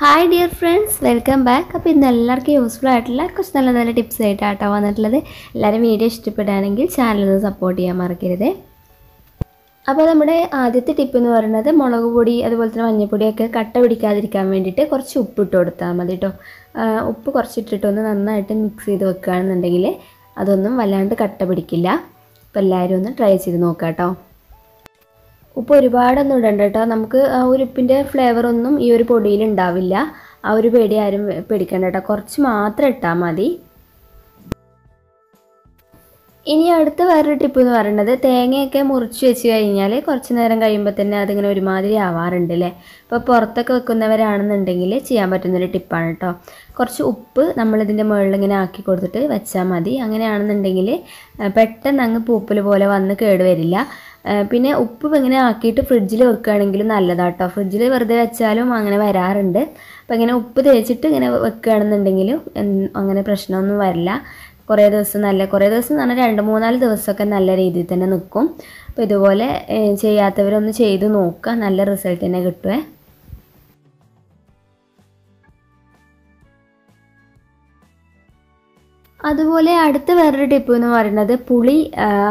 hi dear friends welcome back അപ്പോൾ ഇന്ന് എല്ലാവർക്കും യൂസ്ഫുൾ ആയിട്ടുള്ള കുറച്ച് നല്ല നല്ല ടിപ്സ് ആയിട്ടാട്ടോ വന്നിട്ടുള്ളത് എല്ലാവരും വീഡിയോ ഇഷ്ടപ്പെടുകയാണെങ്കിൽ ചാനലൊന്ന് സപ്പോർട്ട് ചെയ്യാൻ മറക്കരുത് അപ്പോൾ നമ്മുടെ ആദ്യത്തെ ടിപ്പ് എന്ന് പറയുന്നത് മുളക് പൊടി അതുപോലെ തന്നെ മഞ്ഞൾപ്പൊടിയൊക്കെ കട്ട പിടിക്കാതിരിക്കാൻ വേണ്ടിയിട്ട് കുറച്ച് ഉപ്പ് ഇട്ട് കൊടുത്താൽ മതി കേട്ടോ ഉപ്പ് ഒന്ന് നന്നായിട്ട് മിക്സ് ചെയ്ത് വെക്കുകയാണെന്നുണ്ടെങ്കിൽ അതൊന്നും വല്ലാണ്ട് കട്ട പിടിക്കില്ല അപ്പോൾ എല്ലാവരും ഒന്ന് ട്രൈ ചെയ്ത് നോക്കാം കേട്ടോ ഉപ്പ് ഒരുപാടൊന്നും ഇടണ്ട കേട്ടോ നമുക്ക് ആ ഒരു ഉരുപ്പിൻ്റെ ഫ്ലേവറൊന്നും ഈ ഒരു പൊടിയിൽ ഉണ്ടാവില്ല ആ ഒരു പേടി ആരും പേടിക്കണ്ട കേട്ടോ കുറച്ച് മാത്രം ഇട്ടാൽ മതി ഇനി അടുത്ത വേറൊരു ടിപ്പ് എന്ന് പറയുന്നത് തേങ്ങയൊക്കെ മുറിച്ച് വെച്ച് കഴിഞ്ഞാൽ കുറച്ച് നേരം കഴിയുമ്പോൾ തന്നെ അതിങ്ങനെ ഒരുമാതിരി ആവാറുണ്ട് അല്ലേ അപ്പോൾ പുറത്തൊക്കെ വെക്കുന്നവരാണെന്നുണ്ടെങ്കിൽ ചെയ്യാൻ പറ്റുന്നൊരു ടിപ്പാണ് കേട്ടോ കുറച്ച് ഉപ്പ് നമ്മളിതിൻ്റെ ഇങ്ങനെ ആക്കി കൊടുത്തിട്ട് വെച്ചാൽ മതി അങ്ങനെയാണെന്നുണ്ടെങ്കിൽ പെട്ടെന്ന് അങ്ങ് പൂപ്പൽ പോലെ വന്ന് കേടുവരില്ല പിന്നെ ഉപ്പ് ഇങ്ങനെ ആക്കിയിട്ട് ഫ്രിഡ്ജിൽ വെക്കുകയാണെങ്കിൽ നല്ലതാട്ടോ ഫ്രിഡ്ജിൽ വെറുതെ വെച്ചാലും അങ്ങനെ വരാറുണ്ട് അപ്പോൾ ഇങ്ങനെ ഉപ്പ് തേച്ചിട്ട് ഇങ്ങനെ വെക്കുകയാണെന്നുണ്ടെങ്കിലും അങ്ങനെ പ്രശ്നമൊന്നും വരില്ല കുറേ ദിവസം നല്ല കുറേ ദിവസം എന്ന് പറഞ്ഞാൽ രണ്ട് മൂന്നാല് ദിവസമൊക്കെ നല്ല രീതിയിൽ തന്നെ നിൽക്കും അപ്പോൾ ഇതുപോലെ ചെയ്യാത്തവരൊന്ന് ചെയ്ത് നോക്കുക നല്ല റിസൾട്ട് തന്നെ കിട്ടുമേ അതുപോലെ അടുത്ത വേറൊരു ടിപ്പ് എന്ന് പറയുന്നത് പുളി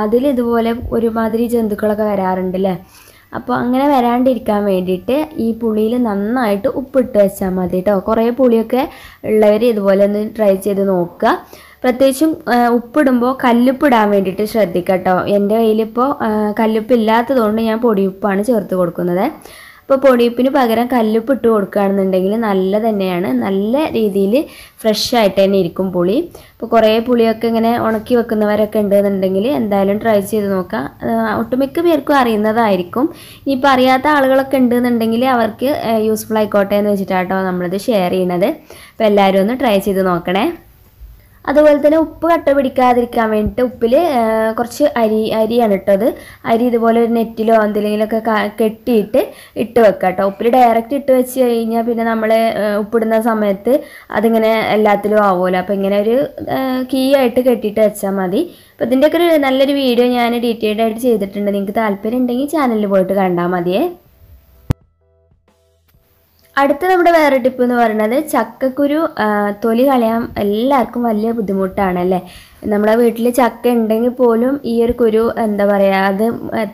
അതിൽ ഇതുപോലെ ഒരുമാതിരി ജന്തുക്കളൊക്കെ വരാറുണ്ടല്ലേ അപ്പോൾ അങ്ങനെ വരാണ്ടിരിക്കാൻ വേണ്ടിയിട്ട് ഈ പുളിയിൽ നന്നായിട്ട് ഉപ്പിട്ട് വെച്ചാൽ മതി കേട്ടോ കുറേ പുളിയൊക്കെ ഉള്ളവർ ഇതുപോലെ ഒന്ന് ട്രൈ ചെയ്ത് നോക്കുക പ്രത്യേകിച്ചും ഉപ്പിടുമ്പോൾ കല്ലുപ്പ് ഇടാൻ വേണ്ടിയിട്ട് ശ്രദ്ധിക്കട്ടോ എൻ്റെ കയ്യിലിപ്പോൾ കല്ലുപ്പ് ഇല്ലാത്തതുകൊണ്ട് ഞാൻ പൊടിയുപ്പാണ് ചേർത്ത് കൊടുക്കുന്നത് അപ്പോൾ പൊടിയുപ്പിന് പകരം കല്ലുപ്പ് ഇട്ട് കൊടുക്കുകയാണെന്നുണ്ടെങ്കിൽ നല്ല തന്നെയാണ് നല്ല രീതിയിൽ ഫ്രഷ് ആയിട്ട് തന്നെ ഇരിക്കും പുളി അപ്പോൾ കുറേ പുളിയൊക്കെ ഇങ്ങനെ ഉണക്കി വെക്കുന്നവരൊക്കെ ഉണ്ടെന്നുണ്ടെങ്കിൽ എന്തായാലും ട്രൈ ചെയ്ത് നോക്കാം ഒട്ടുമിക്ക പേർക്കും അറിയുന്നതായിരിക്കും ഇനിയിപ്പോൾ അറിയാത്ത ആളുകളൊക്കെ ഉണ്ടെന്നുണ്ടെങ്കിൽ അവർക്ക് യൂസ്ഫുൾ ആയിക്കോട്ടെ എന്ന് വെച്ചിട്ടാട്ടോ നമ്മളിത് ഷെയർ ചെയ്യണത് അപ്പോൾ എല്ലാവരും ഒന്ന് ട്രൈ ചെയ്ത് നോക്കണേ അതുപോലെ തന്നെ ഉപ്പ് കട്ട പിടിക്കാതിരിക്കാൻ വേണ്ടിയിട്ട് ഉപ്പിൽ കുറച്ച് അരി അരിയാണ് ഇട്ടത് അത് അരി ഇതുപോലെ ഒരു നെറ്റിലോ എന്തെങ്കിലുമൊക്കെ കെട്ടിയിട്ട് ഇട്ട് വെക്കുക കേട്ടോ ഉപ്പിൽ ഡയറക്റ്റ് ഇട്ട് വെച്ച് കഴിഞ്ഞാൽ പിന്നെ നമ്മൾ ഉപ്പിടുന്ന സമയത്ത് അതിങ്ങനെ എല്ലാത്തിലും ആവുമല്ലോ അപ്പോൾ ഇങ്ങനെ ഒരു കീ ആയിട്ട് കെട്ടിയിട്ട് വെച്ചാൽ മതി അപ്പോൾ ഇതിൻ്റെയൊക്കെ ഒരു നല്ലൊരു വീഡിയോ ഞാൻ ഡീറ്റെയിൽഡ് ആയിട്ട് ചെയ്തിട്ടുണ്ട് നിങ്ങൾക്ക് താല്പര്യം ഉണ്ടെങ്കിൽ ചാനലിൽ പോയിട്ട് കണ്ടാൽ മതിയേ അടുത്ത നമ്മുടെ വേറെ ടിപ്പ് എന്ന് പറയുന്നത് ചക്കക്കുരു തൊലി കളയാൻ എല്ലാവർക്കും വലിയ ബുദ്ധിമുട്ടാണ് അല്ലേ നമ്മുടെ വീട്ടിൽ ചക്ക ഉണ്ടെങ്കിൽ പോലും ഈ ഒരു കുരു എന്താ പറയുക അത്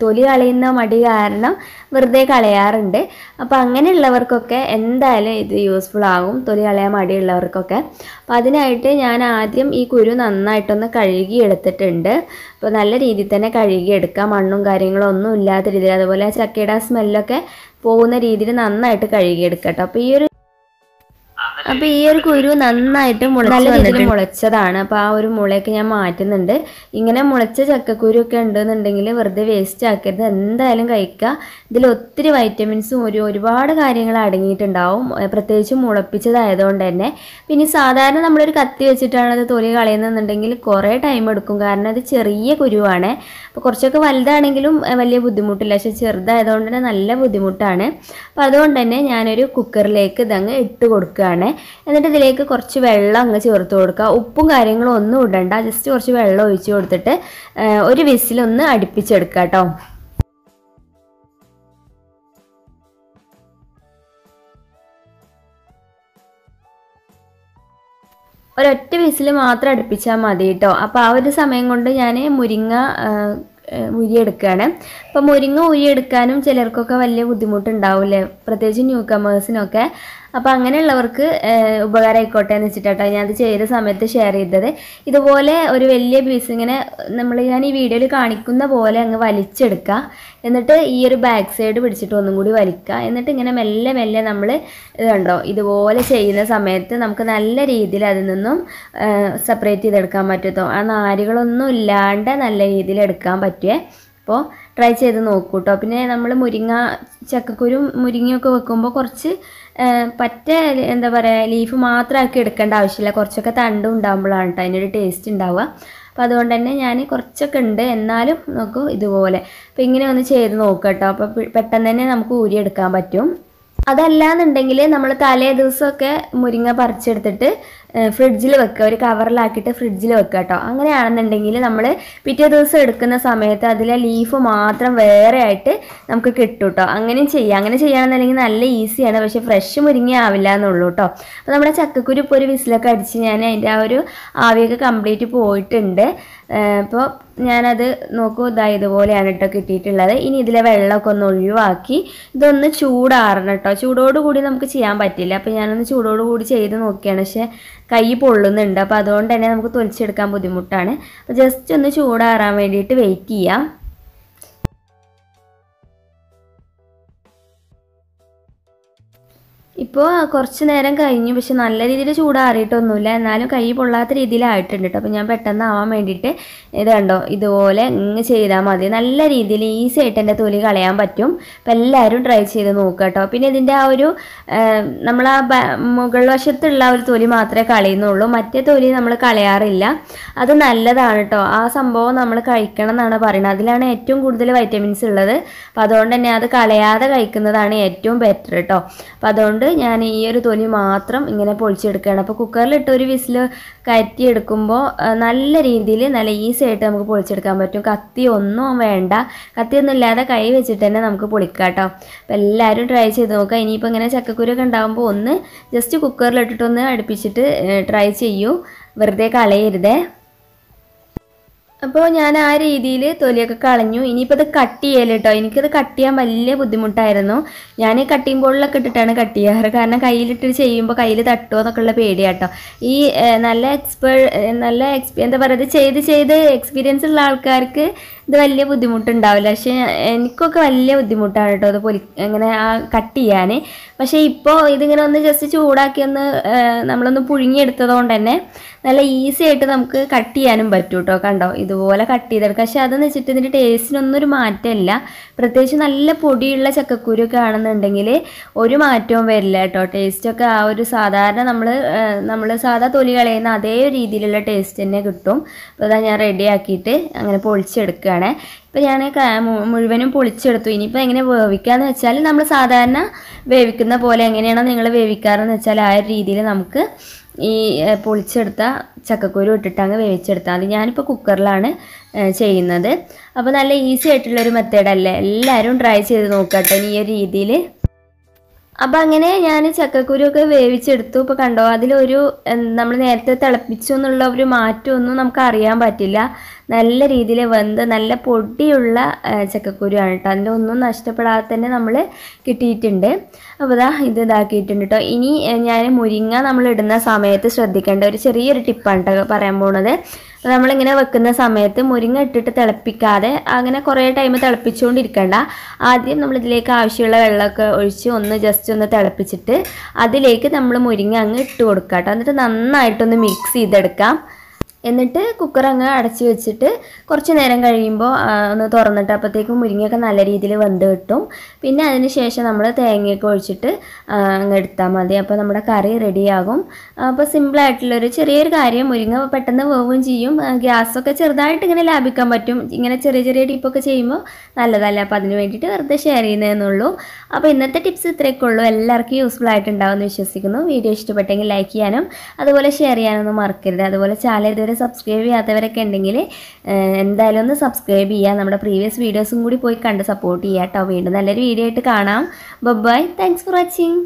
തൊലി കളയുന്ന മടി കാരണം വെറുതെ കളയാറുണ്ട് അപ്പോൾ അങ്ങനെയുള്ളവർക്കൊക്കെ എന്തായാലും ഇത് യൂസ്ഫുൾ ആകും തൊലി കളയാൻ മടിയുള്ളവർക്കൊക്കെ അപ്പോൾ അതിനായിട്ട് ഞാൻ ആദ്യം ഈ കുരു നന്നായിട്ടൊന്ന് കഴുകി എടുത്തിട്ടുണ്ട് അപ്പോൾ നല്ല രീതിയിൽ തന്നെ കഴുകി എടുക്കാം മണ്ണും കാര്യങ്ങളും ഒന്നും ഇല്ലാത്ത രീതിയിൽ അതുപോലെ ചക്കയുടെ സ്മെല്ലൊക്കെ പോകുന്ന രീതിയിൽ നന്നായിട്ട് കഴുകിയെടുക്കുക അപ്പോൾ ഈ ഒരു അപ്പൊ ഈ ഒരു കുരു നന്നായിട്ട് മുളച്ചു മുളച്ചതാണ് അപ്പൊ ആ ഒരു മുളയൊക്കെ ഞാൻ മാറ്റുന്നുണ്ട് ഇങ്ങനെ മുളച്ച ചക്കക്കുരു ഒക്കെ ഉണ്ടെന്നുണ്ടെങ്കിൽ വെറുതെ വേസ്റ്റ് ആക്കരുത് എന്തായാലും കഴിക്കുക ഇതിൽ ഒത്തിരി വൈറ്റമിൻസും ഒരു ഒരുപാട് കാര്യങ്ങൾ അടങ്ങിയിട്ടുണ്ടാവും പ്രത്യേകിച്ച് മുളപ്പിച്ചതായതുകൊണ്ട് തന്നെ പിന്നെ സാധാരണ നമ്മളൊരു കത്തി വെച്ചിട്ടാണ് അത് തൊലി കളയുന്നതെന്നുണ്ടെങ്കിൽ കുറേ ടൈം എടുക്കും കാരണം അത് ചെറിയ കുരുവാണ് അപ്പോൾ കുറച്ചൊക്കെ വലുതാണെങ്കിലും വലിയ ബുദ്ധിമുട്ടില്ല പക്ഷെ ചെറുതായതുകൊണ്ട് തന്നെ നല്ല ബുദ്ധിമുട്ടാണ് അപ്പോൾ അതുകൊണ്ട് തന്നെ ഞാനൊരു കുക്കറിലേക്ക് ഇതങ്ങ് ഇട്ട് കൊടുക്കുകയാണ് എന്നിട്ട് ഇതിലേക്ക് കുറച്ച് വെള്ളം അങ്ങ് ചേർത്ത് കൊടുക്കുക ഉപ്പും കാര്യങ്ങളും ഒന്നും ഇടണ്ട ജസ്റ്റ് കുറച്ച് വെള്ളം ഒഴിച്ച് കൊടുത്തിട്ട് ഒരു വിസിലൊന്ന് അടുപ്പിച്ചെടുക്കുക കേട്ടോ ഒരൊറ്റ വിസിൽ മാത്രം അടുപ്പിച്ചാൽ മതി കേട്ടോ അപ്പോൾ ആ ഒരു സമയം കൊണ്ട് ഞാൻ മുരിങ്ങ ഉരിയെടുക്കുകയാണ് അപ്പോൾ മുരിങ്ങ ഉരിയെടുക്കാനും ചിലർക്കൊക്കെ വലിയ ബുദ്ധിമുട്ടുണ്ടാവില്ലേ പ്രത്യേകിച്ച് ന്യൂ കമേഴ്സിനൊക്കെ അപ്പോൾ അങ്ങനെയുള്ളവർക്ക് ഉപകാരമായിക്കോട്ടെ എന്ന് ഞാൻ ഞാനത് ചെയ്ത സമയത്ത് ഷെയർ ചെയ്തത് ഇതുപോലെ ഒരു വലിയ പീസ് ഇങ്ങനെ നമ്മൾ ഞാൻ ഈ വീഡിയോയിൽ കാണിക്കുന്ന പോലെ അങ്ങ് വലിച്ചെടുക്കുക എന്നിട്ട് ഈ ഒരു ബാക്ക് സൈഡ് പിടിച്ചിട്ട് ഒന്നും കൂടി വലിക്കുക എന്നിട്ട് ഇങ്ങനെ മെല്ലെ മെല്ലെ നമ്മൾ ഇതുണ്ടോ ഇതുപോലെ ചെയ്യുന്ന സമയത്ത് നമുക്ക് നല്ല രീതിയിൽ അതിൽ നിന്നും സെപ്പറേറ്റ് ചെയ്തെടുക്കാൻ പറ്റത്തോ ആ നാരുകളൊന്നും ഇല്ലാണ്ട് നല്ല രീതിയിൽ എടുക്കാൻ പറ്റുക അപ്പോൾ ട്രൈ ചെയ്ത് നോക്കൂട്ടോ പിന്നെ നമ്മൾ മുരിങ്ങ ചക്കക്കുരും മുരിങ്ങയൊക്കെ വെക്കുമ്പോൾ കുറച്ച് പറ്റ എന്താ പറയുക ലീഫ് മാത്രമാക്കി എടുക്കേണ്ട ആവശ്യമില്ല കുറച്ചൊക്കെ തണ്ടും ഉണ്ടാകുമ്പോഴാണ് കേട്ടോ അതിനൊരു ടേസ്റ്റ് ഉണ്ടാവുക അപ്പോൾ അതുകൊണ്ട് തന്നെ ഞാൻ കുറച്ചൊക്കെ ഉണ്ട് എന്നാലും നോക്കൂ ഇതുപോലെ അപ്പോൾ ഇങ്ങനെ ഒന്ന് ചെയ്ത് നോക്കുക കേട്ടോ അപ്പോൾ പെട്ടെന്ന് തന്നെ നമുക്ക് ഊരിയെടുക്കാൻ പറ്റും അതല്ല എന്നുണ്ടെങ്കിൽ നമ്മൾ തലേ ദിവസമൊക്കെ മുരിങ്ങ പറിച്ചെടുത്തിട്ട് ഫ്രിഡ്ജിൽ വെക്കുക ഒരു കവറിലാക്കിയിട്ട് ഫ്രിഡ്ജിൽ വെക്കുക കേട്ടോ അങ്ങനെയാണെന്നുണ്ടെങ്കിൽ നമ്മൾ പിറ്റേ ദിവസം എടുക്കുന്ന സമയത്ത് അതിലെ ലീഫ് മാത്രം വേറെ ആയിട്ട് നമുക്ക് കിട്ടും കേട്ടോ അങ്ങനെയും ചെയ്യാം അങ്ങനെ ചെയ്യുകയാണെന്നുണ്ടെങ്കിൽ നല്ല ഈസിയാണ് പക്ഷേ ഫ്രഷ് മുരിങ്ങ ആവില്ല എന്നുള്ളൂ കേട്ടോ അപ്പോൾ നമ്മുടെ ചക്കക്കുരു ഇപ്പോൾ ഒരു വിസിലൊക്കെ അടിച്ച് ഞാൻ അതിൻ്റെ ആ ഒരു ആവിയൊക്കെ കംപ്ലീറ്റ് പോയിട്ടുണ്ട് ഇപ്പോൾ ഞാനത് നോക്കൂ ഇതാ ഇതുപോലെയാണ് കേട്ടോ കിട്ടിയിട്ടുള്ളത് ഇനി ഇതിലെ വെള്ളമൊക്കെ ഒന്ന് ഒഴിവാക്കി ഇതൊന്ന് ചൂടാറണം കേട്ടോ ചൂടോടുകൂടി നമുക്ക് ചെയ്യാൻ പറ്റില്ല അപ്പോൾ ഞാനൊന്ന് ചൂടോടുകൂടി ചെയ്ത് നോക്കിയാണ് പക്ഷേ കൈ പൊള്ളുന്നുണ്ട് അപ്പോൾ അതുകൊണ്ട് തന്നെ നമുക്ക് തൊലിച്ചെടുക്കാൻ ബുദ്ധിമുട്ടാണ് അപ്പോൾ ജസ്റ്റ് ഒന്ന് ചൂടാറാൻ വേണ്ടിയിട്ട് വെയിറ്റ് ചെയ്യാം ഇപ്പോൾ കുറച്ച് നേരം കഴിഞ്ഞു പക്ഷെ നല്ല രീതിയിൽ ചൂടാറിയിട്ടൊന്നുമില്ല എന്നാലും കൈ പൊള്ളാത്ത രീതിയിലായിട്ടുണ്ട് കേട്ടോ അപ്പോൾ ഞാൻ പെട്ടെന്ന് ആവാൻ വേണ്ടിയിട്ട് ഇത് കണ്ടോ ഇതുപോലെ ഇങ്ങ് ചെയ്താൽ മതി നല്ല രീതിയിൽ ഈസി ആയിട്ട് എൻ്റെ തൊലി കളയാൻ പറ്റും അപ്പോൾ എല്ലാവരും ട്രൈ ചെയ്ത് നോക്കുക കേട്ടോ പിന്നെ ഇതിൻ്റെ ആ ഒരു നമ്മൾ ആ മുകൾ വശത്തുള്ള ഒരു തൊലി മാത്രമേ കളയുന്നുള്ളൂ മറ്റേ തൊലി നമ്മൾ കളയാറില്ല അത് നല്ലതാണ് കേട്ടോ ആ സംഭവം നമ്മൾ കഴിക്കണം എന്നാണ് പറയുന്നത് അതിലാണ് ഏറ്റവും കൂടുതൽ വൈറ്റമിൻസ് ഉള്ളത് അപ്പോൾ അതുകൊണ്ട് തന്നെ അത് കളയാതെ കഴിക്കുന്നതാണ് ഏറ്റവും ബെറ്റർ കേട്ടോ അപ്പോൾ അതുകൊണ്ട് അതുകൊണ്ട് ഞാൻ ഈ ഒരു തൊലി മാത്രം ഇങ്ങനെ പൊളിച്ചെടുക്കുകയാണ് അപ്പോൾ കുക്കറിലിട്ട് ഒരു വിസിൽ കയറ്റിയെടുക്കുമ്പോൾ നല്ല രീതിയിൽ നല്ല ഈസി ആയിട്ട് നമുക്ക് പൊളിച്ചെടുക്കാൻ പറ്റും കത്തി ഒന്നും വേണ്ട കത്തിയൊന്നും ഇല്ലാതെ കൈ വെച്ചിട്ട് തന്നെ നമുക്ക് പൊളിക്കാം കേട്ടോ അപ്പോൾ എല്ലാവരും ട്രൈ ചെയ്ത് നോക്കുക ഇനിയിപ്പോൾ ഇങ്ങനെ ചക്കക്കുരൊക്കെ ഉണ്ടാകുമ്പോൾ ഒന്ന് ജസ്റ്റ് കുക്കറിലിട്ടിട്ടൊന്ന് അടുപ്പിച്ചിട്ട് ട്രൈ ചെയ്യൂ വെറുതെ കളയരുതേ അപ്പോൾ ഞാൻ ആ രീതിയിൽ തൊലിയൊക്കെ കളഞ്ഞു ഇനിയിപ്പോൾ അത് കട്ട് ചെയ്യല് കേട്ടോ എനിക്കത് കട്ട് ചെയ്യാൻ വലിയ ബുദ്ധിമുട്ടായിരുന്നു ഞാൻ കട്ടിങ് ബോളിലൊക്കെ ഇട്ടിട്ടാണ് കട്ട് ചെയ്യാറ് കാരണം കയ്യിലിട്ട് ചെയ്യുമ്പോൾ കയ്യിൽ തട്ടുമോ എന്നൊക്കെ ഉള്ള പേടിയാട്ടോ ഈ നല്ല എക്സ്പേർട്ട് നല്ല എക്സ്പീ എന്താ പറയുക ചെയ്ത് ചെയ്ത് എക്സ്പീരിയൻസ് ഉള്ള ആൾക്കാർക്ക് ഇത് വലിയ ബുദ്ധിമുട്ടുണ്ടാവില്ല പക്ഷേ എനിക്കൊക്കെ വലിയ ബുദ്ധിമുട്ടാണ് കേട്ടോ അത് പൊലി ഇങ്ങനെ ആ കട്ട് ചെയ്യാൻ പക്ഷേ ഇപ്പോൾ ഇതിങ്ങനെ ഒന്ന് ജസ്റ്റ് ചൂടാക്കി ഒന്ന് നമ്മളൊന്ന് പുഴുങ്ങിയെടുത്തത് കൊണ്ട് തന്നെ നല്ല ഈസി ആയിട്ട് നമുക്ക് കട്ട് ചെയ്യാനും പറ്റും കേട്ടോ കണ്ടോ ഇതുപോലെ കട്ട് ചെയ്തെടുക്കാം പക്ഷേ അതെന്ന് വെച്ചിട്ട് ഇതിൻ്റെ ടേസ്റ്റിനൊന്നും ഒരു മാറ്റമില്ല പ്രത്യേകിച്ച് നല്ല പൊടിയുള്ള ചക്കക്കുരു ഒക്കെ ആണെന്നുണ്ടെങ്കിൽ ഒരു മാറ്റവും വരില്ല കേട്ടോ ടേസ്റ്റൊക്കെ ആ ഒരു സാധാരണ നമ്മൾ നമ്മൾ സാധാ തൊലി കളയുന്ന അതേ രീതിയിലുള്ള ടേസ്റ്റ് തന്നെ കിട്ടും അപ്പോൾ അതാ ഞാൻ റെഡിയാക്കിയിട്ട് അങ്ങനെ പൊളിച്ചെടുക്കുകയാണ് വെച്ചിട്ടുള്ളതാണ് ഇപ്പോൾ ഞാൻ മുഴുവനും പൊളിച്ചെടുത്തു ഇനിയിപ്പോൾ എങ്ങനെ വേവിക്കാമെന്ന് വെച്ചാൽ നമ്മൾ സാധാരണ വേവിക്കുന്ന പോലെ എങ്ങനെയാണോ നിങ്ങൾ വേവിക്കാറെന്ന് വെച്ചാൽ ആ ഒരു രീതിയിൽ നമുക്ക് ഈ പൊളിച്ചെടുത്ത ചക്കക്കുരു ഇട്ടിട്ട് അങ്ങ് വേവിച്ചെടുത്താൽ മതി ഞാനിപ്പോൾ കുക്കറിലാണ് ചെയ്യുന്നത് അപ്പോൾ നല്ല ഈസി ആയിട്ടുള്ളൊരു മെത്തേഡല്ലേ എല്ലാവരും ട്രൈ ചെയ്ത് നോക്കട്ടെ ഈ ഒരു രീതിയിൽ അപ്പം അങ്ങനെ ഞാൻ ചക്കക്കുരുവൊക്കെ വേവിച്ചെടുത്തു ഇപ്പോൾ കണ്ടോ അതിലൊരു നമ്മൾ നേരത്തെ തിളപ്പിച്ചു എന്നുള്ള ഒരു മാറ്റമൊന്നും നമുക്ക് അറിയാൻ പറ്റില്ല നല്ല രീതിയിൽ വെന്ത് നല്ല പൊടിയുള്ള ചക്കക്കുരുവാണ് കേട്ടോ അതിൻ്റെ ഒന്നും നഷ്ടപ്പെടാതെ തന്നെ നമ്മൾ കിട്ടിയിട്ടുണ്ട് അപ്പോൾ ഇതാ ഇത് ഇതാക്കിയിട്ടുണ്ട് കേട്ടോ ഇനി ഞാൻ മുരിങ്ങ നമ്മൾ ഇടുന്ന സമയത്ത് ശ്രദ്ധിക്കേണ്ട ഒരു ചെറിയൊരു ടിപ്പാണ് കേട്ടോ പറയാൻ പോണത് നമ്മളിങ്ങനെ വെക്കുന്ന സമയത്ത് മുരിങ്ങ ഇട്ടിട്ട് തിളപ്പിക്കാതെ അങ്ങനെ കുറേ ടൈം തിളപ്പിച്ചുകൊണ്ടിരിക്കണ്ട ആദ്യം നമ്മൾ ഇതിലേക്ക് ആവശ്യമുള്ള വെള്ളമൊക്കെ ഒഴിച്ച് ഒന്ന് ജസ്റ്റ് ഒന്ന് തിളപ്പിച്ചിട്ട് അതിലേക്ക് നമ്മൾ മുരിങ്ങ അങ്ങ് ഇട്ട് കൊടുക്കാം കേട്ടോ എന്നിട്ട് നന്നായിട്ടൊന്ന് മിക്സ് ചെയ്തെടുക്കാം എന്നിട്ട് കുക്കർ അങ്ങ് അടച്ച് വെച്ചിട്ട് കുറച്ച് നേരം കഴിയുമ്പോൾ ഒന്ന് തുറന്നിട്ട് അപ്പോഴത്തേക്കും മുരിങ്ങയൊക്കെ നല്ല രീതിയിൽ വെന്ത് കിട്ടും പിന്നെ അതിന് ശേഷം നമ്മൾ തേങ്ങയൊക്കെ ഒഴിച്ചിട്ട് അങ്ങ് എടുത്താൽ മതി അപ്പോൾ നമ്മുടെ കറി റെഡിയാകും അപ്പോൾ സിമ്പിളായിട്ടുള്ളൊരു ചെറിയൊരു കാര്യം മുരിങ്ങ പെട്ടെന്ന് വേവും ചെയ്യും ഗ്യാസൊക്കെ ചെറുതായിട്ട് ഇങ്ങനെ ലാഭിക്കാൻ പറ്റും ഇങ്ങനെ ചെറിയ ചെറിയ ടിപ്പൊക്കെ ചെയ്യുമ്പോൾ നല്ലതല്ല അപ്പോൾ അതിന് വേണ്ടിയിട്ട് വെറുതെ ഷെയർ ചെയ്യുന്നതെന്നുള്ളൂ അപ്പോൾ ഇന്നത്തെ ടിപ്സ് ഇത്രയൊക്കെ ഉള്ളൂ എല്ലാവർക്കും യൂസ്ഫുൾ ആയിട്ടുണ്ടാവുമെന്ന് വിശ്വസിക്കുന്നു വീഡിയോ ഇഷ്ടപ്പെട്ടെങ്കിൽ ലൈക്ക് ചെയ്യാനും അതുപോലെ ഷെയർ ചെയ്യാനൊന്നും മറക്കരുത് അതുപോലെ ചാനൽ ഇതുവരെ ഇതുവരെ സബ്സ്ക്രൈബ് ചെയ്യാത്തവരൊക്കെ ഉണ്ടെങ്കിൽ എന്തായാലും ഒന്ന് സബ്സ്ക്രൈബ് ചെയ്യുക നമ്മുടെ പ്രീവിയസ് വീഡിയോസും കൂടി പോയി കണ്ട് സപ്പോർട്ട് ചെയ്യാം കേട്ടോ വീണ്ടും നല്ലൊരു വീഡിയോ ആയിട്ട് കാണാം ബൈ താങ്ക്സ് ഫോർ വാച്ചിങ്